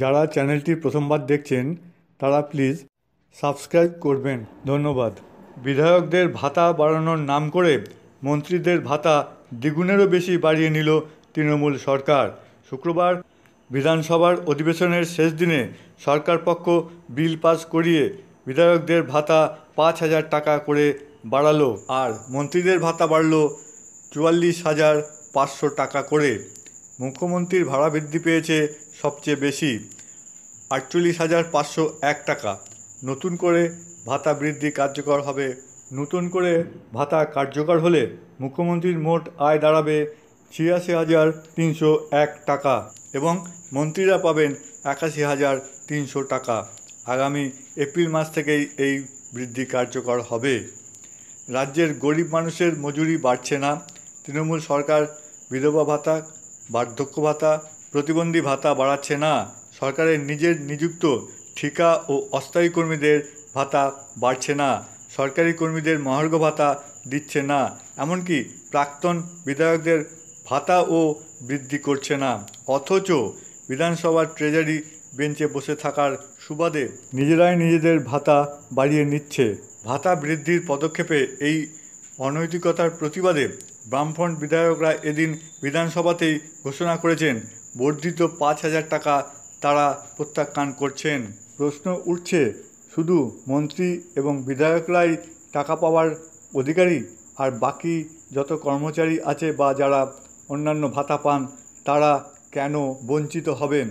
যারা চ্যানেলটি প্রথমবার দেখছেন তারা প্লিজ সাবস্ক্রাইব করবেন ধন্যবাদ বিধায়কদের ভাতা বাড়ানোর নাম করে মন্ত্রীদের ভাতা দ্বিগুণেরও বেশি বাড়িয়ে নিল তৃণমূল সরকার শুক্রবার বিধানসভার অধিবেশনের শেষ দিনে সরকার পক্ষ বিল পাস করিয়ে বিধায়কদের ভাতা পাঁচ হাজার টাকা করে বাড়ালো আর মন্ত্রীদের ভাতা বাড়ল চুয়াল্লিশ হাজার পাঁচশো টাকা করে মুখ্যমন্ত্রীর ভাড়া বৃদ্ধি পেয়েছে সবচেয়ে বেশি আটচল্লিশ হাজার পাঁচশো এক টাকা নতুন করে ভাতা বৃদ্ধি কার্যকর হবে নতুন করে ভাতা কার্যকর হলে মুখ্যমন্ত্রীর মোট আয় দাঁড়াবে ছিয়াশি হাজার তিনশো এক টাকা এবং মন্ত্রীরা পাবেন একাশি হাজার তিনশো টাকা আগামী এপ্রিল মাস থেকেই এই বৃদ্ধি কার্যকর হবে রাজ্যের গরিব মানুষের মজুরি বাড়ছে না তৃণমূল সরকার বিধবা ভাতা বার্ধক্য ভাতা প্রতিবন্ধী ভাতা বাড়াচ্ছে না সরকারের নিজের নিযুক্ত ঠিকা ও অস্থায়ী কর্মীদের ভাতা বাড়ছে না সরকারি কর্মীদের মহার্ঘ ভাতা দিচ্ছে না এমনকি প্রাক্তন বিধায়কদের ভাতাও বৃদ্ধি করছে না অথচ বিধানসভার ট্রেজারি বেঞ্চে বসে থাকার সুবাদে নিজেরাই নিজেদের ভাতা বাড়িয়ে নিচ্ছে ভাতা বৃদ্ধির পদক্ষেপে এই অনৈতিকতার প্রতিবাদে বামফ্রন্ট বিধায়করা এদিন বিধানসভাতেই ঘোষণা করেছেন বর্ধিত পাঁচ হাজার টাকা তারা প্রত্যাখ্যান করছেন প্রশ্ন উঠছে শুধু মন্ত্রী এবং বিধায়করাই টাকা পাওয়ার অধিকারী আর বাকি যত কর্মচারী আছে বা যারা অন্যান্য ভাতা পান তারা কেন বঞ্চিত হবেন